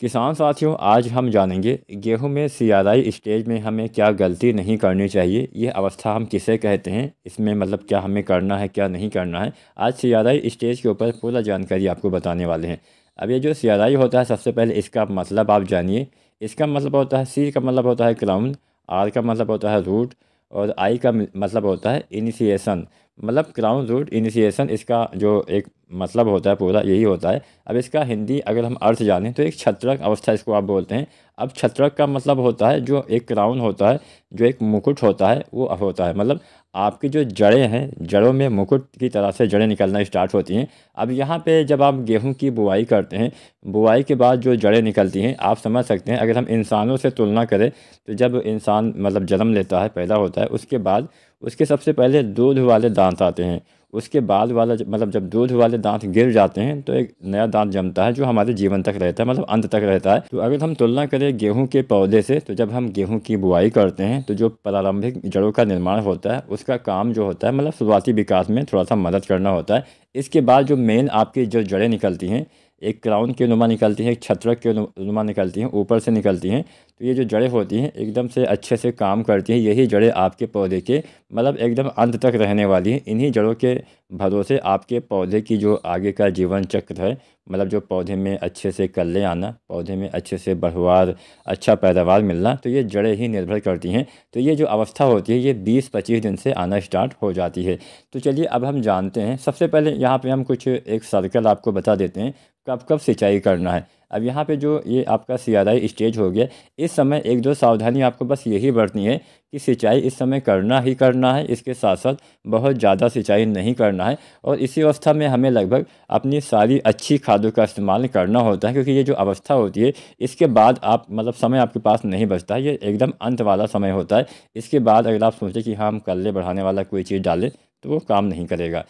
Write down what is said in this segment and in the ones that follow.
किसान साथियों आज हम जानेंगे गेहूं में सियाराई स्टेज में हमें क्या गलती नहीं करनी चाहिए यह अवस्था हम किसे कहते हैं इसमें मतलब क्या हमें करना है क्या नहीं करना है आज सियाराई स्टेज के ऊपर पूरा जानकारी आपको बताने वाले हैं अब ये जो सियाराई होता है सबसे पहले इसका मतलब आप जानिए इसका मतलब होता है सी का मतलब होता है क्राउन आर का मतलब होता है रूट और आई का मतलब होता है इनिशिएशन मतलब क्राउन रूट इनिशिएशन इसका जो एक मतलब होता है पूरा यही होता है अब इसका हिंदी अगर हम अर्थ जानें तो एक छत्रक अवस्था इसको आप बोलते हैं अब छत्रक का मतलब होता है जो एक क्राउन होता है जो एक मुकुट होता है वो होता है मतलब आपकी जो जड़ें हैं जड़ों में मुकुट की तरह से जड़ें निकलना स्टार्ट होती हैं अब यहाँ पे जब आप गेहूं की बुआई करते हैं बुआई के बाद जो जड़ें निकलती हैं आप समझ सकते हैं अगर हम इंसानों से तुलना करें तो जब इंसान मतलब जन्म लेता है पैदा होता है उसके बाद उसके सबसे पहले दूध वाले दांत आते हैं उसके बाद वाला मतलब जब दूध वाले दांत गिर जाते हैं तो एक नया दांत जमता है जो हमारे जीवन तक रहता है मतलब अंत तक रहता है तो अगर हम तुलना करें गेहूँ के पौधे से तो जब हम गेहूँ की बुआई करते हैं तो जो प्रारंभिक जड़ों का निर्माण होता है उसका काम जो होता है मतलब शुरुआती विकास में थोड़ा सा मदद करना होता है इसके बाद जो मेन आपकी जो जड़ें निकलती हैं एक क्राउन की नुमा निकलती है एक छत्रक की नुमा निकलती हैं ऊपर से निकलती हैं तो ये जो जड़ें होती हैं एकदम से अच्छे से काम करती हैं यही जड़ें आपके पौधे के मतलब एकदम अंत तक रहने वाली हैं इन्हीं जड़ों के भरोसे आपके पौधे की जो आगे का जीवन चक्र है मतलब जो पौधे में अच्छे से कल्ले आना पौधे में अच्छे से बढ़वार अच्छा पैदावार मिलना तो ये जड़ें ही निर्भर करती हैं तो ये जो अवस्था होती है ये बीस पच्चीस दिन से आना स्टार्ट हो जाती है तो चलिए अब हम जानते हैं सबसे पहले यहाँ पर हम कुछ एक सर्कल आपको बता देते हैं कब कब सिंचाई करना है अब यहाँ पे जो ये आपका सियाराई स्टेज हो गया इस समय एक दो सावधानी आपको बस यही बरतनी है कि सिंचाई इस समय करना ही करना है इसके साथ साथ बहुत ज़्यादा सिंचाई नहीं करना है और इसी अवस्था में हमें लगभग अपनी सारी अच्छी खादों का इस्तेमाल करना होता है क्योंकि ये जो अवस्था होती है इसके बाद आप मतलब समय आपके पास नहीं बचता है ये एकदम अंत वाला समय होता है इसके बाद अगर आप सोचें कि हाँ हम कल्ले बढ़ाने वाला कोई चीज़ डालें तो वो काम नहीं करेगा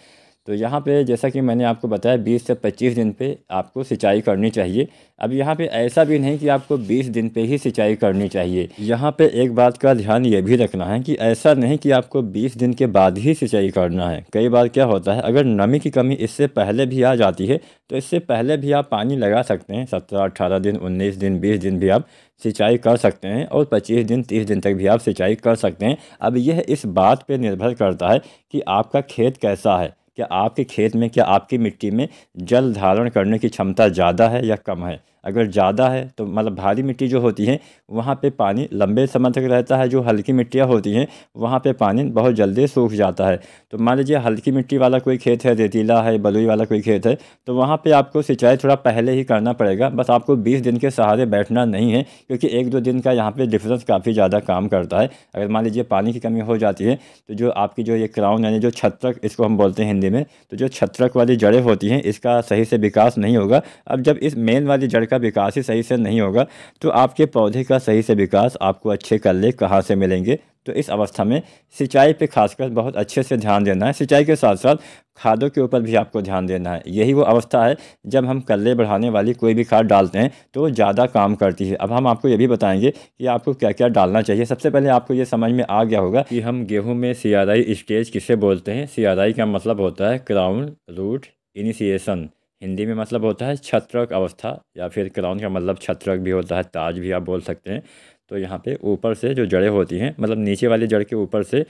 तो यहाँ पे जैसा कि मैंने आपको बताया 20 से 25 दिन पे आपको सिंचाई करनी चाहिए अब यहाँ पे ऐसा भी नहीं कि आपको 20 दिन पे ही सिंचाई करनी चाहिए यहाँ पे एक बात का ध्यान ये भी रखना है कि ऐसा नहीं कि आपको 20 दिन के बाद ही सिंचाई करना है कई बार क्या होता है अगर नमी की कमी इससे पहले भी आ जाती है तो इससे पहले भी आप पानी लगा सकते हैं सत्रह अट्ठारह दिन उन्नीस दिन बीस दिन भी आप सिंचाई कर सकते हैं और 25 दिन 30 दिन तक भी आप सिंचाई कर सकते हैं अब यह इस बात पर निर्भर करता है कि आपका खेत कैसा है क्या आपके खेत में क्या आपकी मिट्टी में जल धारण करने की क्षमता ज़्यादा है या कम है अगर ज़्यादा है तो मतलब भारी मिट्टी जो होती है वहाँ पे पानी लंबे समय तक रहता है जो हल्की मिट्टियाँ होती हैं वहाँ पे पानी बहुत जल्दी सूख जाता है तो मान लीजिए हल्की मिट्टी वाला कोई खेत है रेतीला है बलुई वाला कोई खेत है तो वहाँ पर आपको सिंचाई थोड़ा पहले ही करना पड़ेगा बस आपको बीस दिन के सहारे बैठना नहीं है क्योंकि एक दो दिन का यहाँ पर डिफरेंस काफ़ी ज़्यादा काम करता है अगर मान लीजिए पानी की कमी हो जाती है तो जो आपकी जो ये क्राउन यानी जो छत्रक इसको हम बोलते हैं हिंदी में तो जो छत्रक वाली जड़ें होती हैं इसका सही से विकास नहीं होगा अब जब इस मेन वाली जड़ का विकास ही सही से नहीं होगा तो आपके पौधे का सही से विकास आपको अच्छे कल्ले कहाँ से मिलेंगे तो इस अवस्था में सिंचाई पे खासकर बहुत अच्छे से ध्यान देना है सिंचाई के साथ साथ खादों के ऊपर भी आपको ध्यान देना है यही वो अवस्था है जब हम कल्ले बढ़ाने वाली कोई भी खाद डालते हैं तो ज़्यादा काम करती है अब हम आपको ये भी बताएंगे कि आपको क्या क्या डालना चाहिए सबसे पहले आपको ये समझ में आ गया होगा कि हम गेहूँ में सियाराई स्टेज किसे बोलते हैं सियाराई का मतलब होता है क्राउन रूट इनिशिएशन हिंदी में मतलब होता है छत्रक अवस्था या फिर क्राउन का मतलब छत्रक भी होता है ताज भी आप बोल सकते हैं तो यहाँ पे ऊपर से जो जड़ें होती हैं मतलब नीचे वाली जड़ के ऊपर से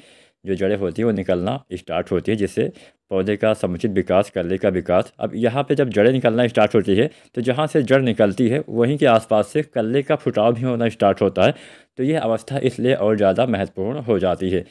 जो जड़ें होती हैं वो निकलना स्टार्ट होती है जिससे पौधे का समुचित विकास करने का विकास अब यहाँ पे जब जड़ें निकलना स्टार्ट होती है तो जहाँ से जड़ निकलती है वहीं के आसपास से कल्ले का फुटाव भी होना स्टार्ट होता है तो यह अवस्था इसलिए और ज़्यादा महत्वपूर्ण हो जाती है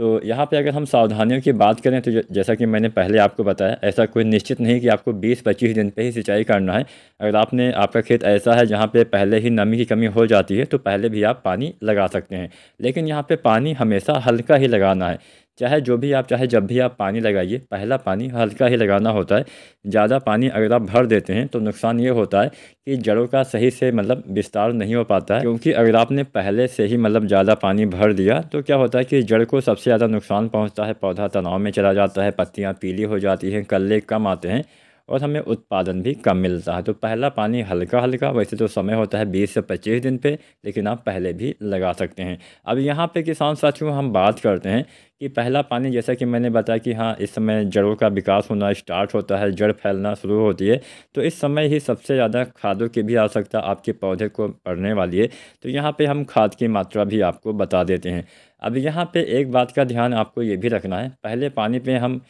तो यहाँ पे अगर हम सावधानियों की बात करें तो जैसा कि मैंने पहले आपको बताया ऐसा कोई निश्चित नहीं कि आपको 20-25 दिन पे ही सिंचाई करना है अगर आपने आपका खेत ऐसा है जहाँ पे पहले ही नमी की कमी हो जाती है तो पहले भी आप पानी लगा सकते हैं लेकिन यहाँ पे पानी हमेशा हल्का ही लगाना है चाहे जो भी आप चाहे जब भी आप पानी लगाइए पहला पानी हल्का ही लगाना होता है ज़्यादा पानी अगर आप भर देते हैं तो नुकसान ये होता है कि जड़ों का सही से मतलब विस्तार नहीं हो पाता है क्योंकि अगर आपने पहले से ही मतलब ज़्यादा पानी भर दिया तो क्या होता है कि जड़ को सबसे ज़्यादा नुकसान पहुँचता है पौधा तनाव में चला जाता है पत्तियाँ पीली हो जाती हैं कल्ले कम आते हैं और हमें उत्पादन भी कम मिलता है तो पहला पानी हल्का हल्का वैसे तो समय होता है बीस से पच्चीस दिन पे लेकिन आप पहले भी लगा सकते हैं अब यहाँ पे किसान साथियों हम बात करते हैं कि पहला पानी जैसा कि मैंने बताया कि हाँ इस समय जड़ों का विकास होना स्टार्ट होता है जड़ फैलना शुरू होती है तो इस समय ही सबसे ज़्यादा खादों की भी आवश्यकता आपके पौधे को पड़ने वाली है तो यहाँ पर हम खाद की मात्रा भी आपको बता देते हैं अब यहाँ पर एक बात का ध्यान आपको ये भी रखना है पहले पानी पर हम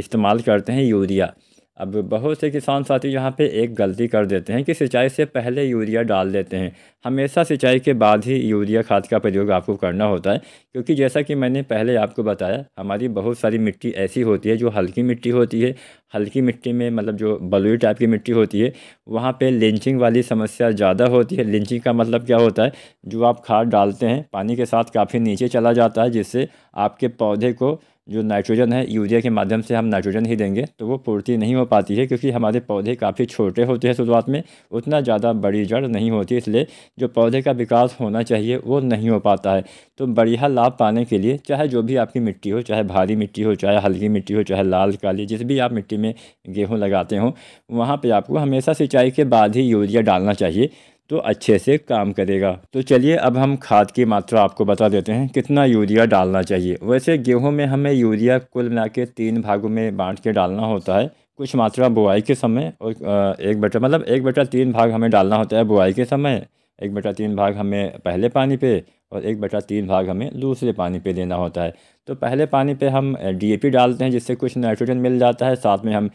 इस्तेमाल करते हैं यूरिया अब बहुत से किसान साथी यहाँ पे एक गलती कर देते हैं कि सिंचाई से पहले यूरिया डाल देते हैं हमेशा सिंचाई के बाद ही यूरिया खाद का प्रयोग आपको करना होता है क्योंकि जैसा कि मैंने पहले आपको बताया हमारी बहुत सारी मिट्टी ऐसी होती है जो हल्की मिट्टी होती है हल्की मिट्टी में मतलब जो बलुई टाइप की मिट्टी होती है वहाँ पर लिंचिंग वाली समस्या ज़्यादा होती है लिंचिंग का मतलब क्या होता है जो आप खाद डालते हैं पानी के साथ काफ़ी नीचे चला जाता है जिससे आपके पौधे को जो नाइट्रोजन है यूरिया के माध्यम से हम नाइट्रोजन ही देंगे तो वो पूर्ति नहीं हो पाती है क्योंकि हमारे पौधे काफ़ी छोटे होते हैं शुरुआत में उतना ज़्यादा बड़ी जड़ नहीं होती इसलिए जो पौधे का विकास होना चाहिए वो नहीं हो पाता है तो बढ़िया लाभ पाने के लिए चाहे जो भी आपकी मिट्टी हो चाहे भारी मिट्टी हो चाहे हल्की मिट्टी हो चाहे लाल काली जिस भी आप मिट्टी में गेहूँ लगाते हो वहाँ पर आपको हमेशा सिंचाई के बाद ही यूरिया डालना चाहिए तो अच्छे से काम करेगा तो चलिए अब हम खाद की मात्रा आपको बता देते हैं कितना यूरिया डालना चाहिए वैसे गेहूं में हमें यूरिया कुल मिला के तीन भागों में बांट के डालना होता है कुछ मात्रा बुआई के समय और एक बटा मतलब एक बटा तीन भाग हमें डालना होता है बुआई के समय एक बटा तीन भाग हमें पहले पानी पे और एक बटा तीन भाग हमें दूसरे पानी पे देना होता है तो पहले पानी पे हम डीएपी डालते हैं जिससे कुछ नाइट्रोजन मिल जाता है साथ में हम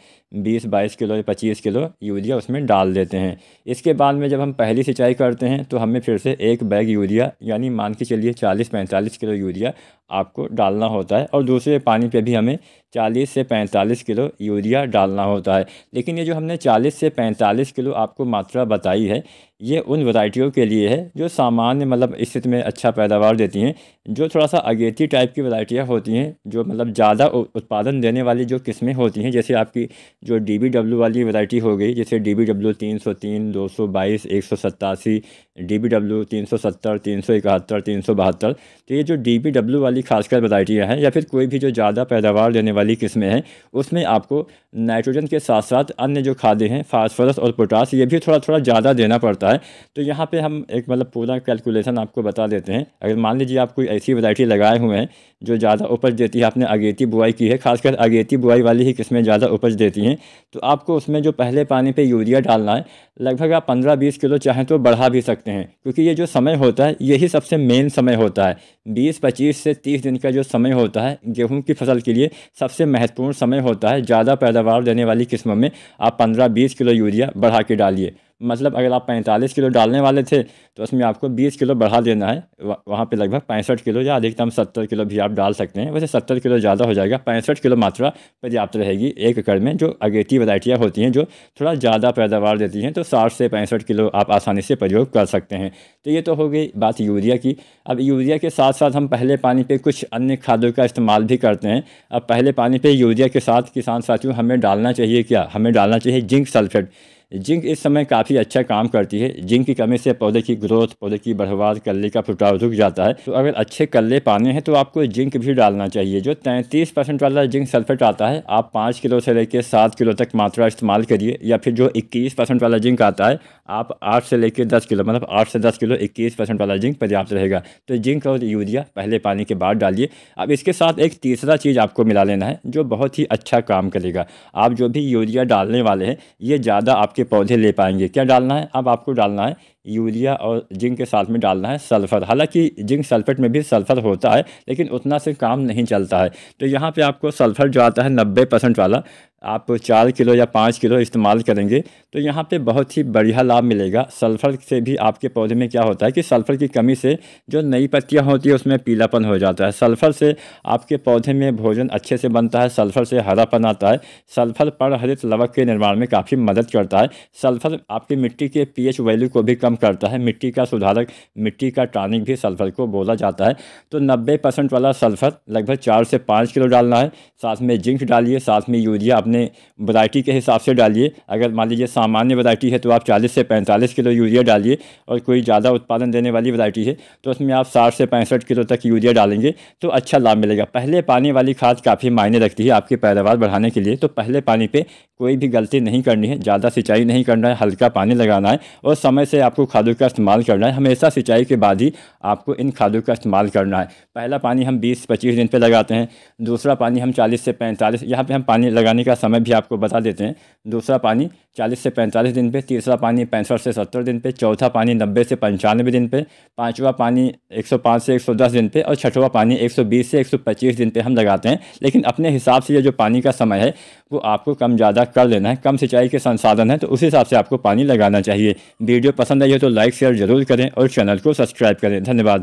20-22 किलो या 25 किलो यूरिया उसमें डाल देते हैं इसके बाद में जब हम पहली सिंचाई करते हैं तो हमें फिर से एक बैग यूरिया यानी मान के चलिए चालीस पैंतालीस किलो यूरिया आपको डालना होता है और दूसरे पानी पे भी हमें 40 से 45 किलो यूरिया डालना होता है लेकिन ये जो हमने 40 से 45 किलो आपको मात्रा बताई है ये उन वैरायटियों के लिए है जो सामान्य मतलब स्थिति में अच्छा पैदावार देती हैं जो थोड़ा सा अगेती टाइप की वैरायटियाँ होती हैं जो मतलब ज़्यादा उत्पादन देने वाली जो किस्में होती हैं जैसे आपकी जो डी बी डब्ल्यू वाली वैरायटी हो गई जैसे डी बी डब्ल्यू तीन सौ तीन दो सौ बाईस एक सौ सत्तासी डी बी डब्ल्यू तीन सौ सत्तर तीन सौ इकहत्तर तीन सौ बहत्तर तो ये जो डी बी डब्ल्यू वाली खासकर वैरायटियाँ हैं या फिर कोई भी जो ज़्यादा पैदावार देने वाली किस्में हैं उसमें आपको नाइट्रोजन के साथ साथ अन्य जो खादें हैं फास्फोरस और पोटास ये भी थोड़ा थोड़ा ज़्यादा देना पड़ता है तो यहाँ पर हम एक मतलब पूरा कैलकुलेशन आपको बता देते हैं अगर मान लीजिए आप कोई ऐसी वैरायटी लगाए हुए हैं जो ज़्यादा उपज देती है आपने अगेती बुआई की है खासकर अगेती बुआई वाली ही किस्में ज़्यादा उपज देती हैं तो आपको उसमें जो पहले पानी पे यूरिया डालना है लगभग आप पंद्रह बीस किलो चाहें तो बढ़ा भी सकते हैं क्योंकि ये जो समय होता है यही सबसे मेन समय होता है बीस पच्चीस से तीस दिन का जो समय होता है गेहूँ की फसल के लिए सबसे महत्वपूर्ण समय होता है ज़्यादा पैदावार देने वाली किस्म में आप पंद्रह बीस किलो यूरिया बढ़ा के डालिए मतलब अगर आप पैंतालीस किलो डालने वाले थे तो उसमें आपको बीस किलो बढ़ा देना है वहाँ पे लगभग पैंसठ किलो या अधिकतम सत्तर किलो भी आप डाल सकते हैं वैसे सत्तर किलो ज़्यादा हो जाएगा पैंसठ किलो मात्रा पर्याप्त रहेगी एक एकड़ में जो अगेती वैरायटियाँ होती हैं जो थोड़ा ज़्यादा पैदावार देती हैं तो साठ से पैंसठ किलो आप आसानी से प्रयोग कर सकते हैं तो ये तो हो गई बात यूरिया की अब यूरिया के साथ साथ हम पहले पानी पर कुछ अन्य खादों का इस्तेमाल भी करते हैं अब पहले पानी पर यूरिया के साथ किसान साथियों हमें डालना चाहिए क्या हमें डालना चाहिए जिंक सल्फेट जिंक इस समय काफ़ी अच्छा काम करती है जिंक की कमी से पौधे की ग्रोथ पौधे की बढ़वाद कल्ले का फुटाव रुक जाता है तो अगर अच्छे कल्ले पाने हैं तो आपको जिंक भी डालना चाहिए जो तैंतीस परसेंट वाला जिंक सल्फेट आता है आप पाँच किलो से लेकर सात किलो तक मात्रा इस्तेमाल करिए या फिर जो इक्कीस परसेंट वाला जिंक आता है आप आठ से लेकर दस किलो मतलब आठ से दस किलो इक्कीस परसेंट वाला जिंक पर्याप्त रहेगा तो जिंक और यूरिया पहले पानी के बाद डालिए अब इसके साथ एक तीसरा चीज़ आपको मिला लेना है जो बहुत ही अच्छा काम करेगा आप जो भी यूरिया डालने वाले हैं ये ज़्यादा आप आपके पौधे ले पाएंगे क्या डालना है अब आपको डालना है यूरिया और जिंक के साथ में डालना है सल्फ़र हालांकि जिंक सल्फ़ेट में भी सल्फ़र होता है लेकिन उतना से काम नहीं चलता है तो यहाँ पे आपको सल्फ़र जो आता है नब्बे परसेंट वाला आप चार किलो या पाँच किलो इस्तेमाल करेंगे तो यहाँ पे बहुत ही बढ़िया लाभ मिलेगा सल्फ़र से भी आपके पौधे में क्या होता है कि सल्फ़र की कमी से जो नई पत्तियाँ होती है उसमें पीलापन हो जाता है सल्फ़र से आपके पौधे में भोजन अच्छे से बनता है सल्फ़र से हरापन आता है सल्फ़र पर हरित लवक के निर्माण में काफ़ी मदद करता है सल्फ़र आपकी मिट्टी के पी वैल्यू को भी कम करता है मिट्टी का सुधारक मिट्टी का टॉनिक भी सल्फ़र को बोला जाता है तो नब्बे परसेंट वाला सल्फ़र लगभग चार से पाँच किलो डालना है साथ में जिंक डालिए साथ में यूरिया अपने वरायटी के हिसाब से डालिए अगर मान लीजिए सामान्य वरायटी है तो आप चालीस से पैंतालीस किलो यूरिया डालिए और कोई ज़्यादा उत्पादन देने वाली वरायटी है तो उसमें आप साठ से पैंसठ किलो तक यूरिया डालेंगे तो अच्छा लाभ मिलेगा पहले पानी वाली खाद काफ़ी मायने रखती है आपकी पैदावार बढ़ाने के लिए तो पहले पानी पर कोई भी गलती नहीं करनी है ज़्यादा सिंचाई नहीं करना है हल्का पानी लगाना है और समय से आपको खादों का इस्तेमाल करना है हमेशा सिंचाई के बाद ही आपको इन खादों का इस्तेमाल करना है पहला पानी हम 20-25 दिन पे लगाते हैं दूसरा पानी हम 40 से 45 यहाँ पे हम पानी लगाने का समय भी आपको बता देते हैं दूसरा पानी 40 से 45 दिन पे तीसरा पानी पैंसठ से सत्तर दिन पे चौथा पानी नब्बे से पंचानवे दिन पे पाँचवा पानी एक से एक दिन पर और छठवा पानी एक से एक दिन पर हम लगाते हैं लेकिन अपने हिसाब से ये जो पानी का समय है वो आपको कम ज़्यादा कर लेना है कम सिंचाई के संसाधन है तो उस हिसाब से आपको पानी लगाना चाहिए वीडियो पसंद आई तो लाइक शेयर जरूर करें और चैनल को सब्सक्राइब करें धन्यवाद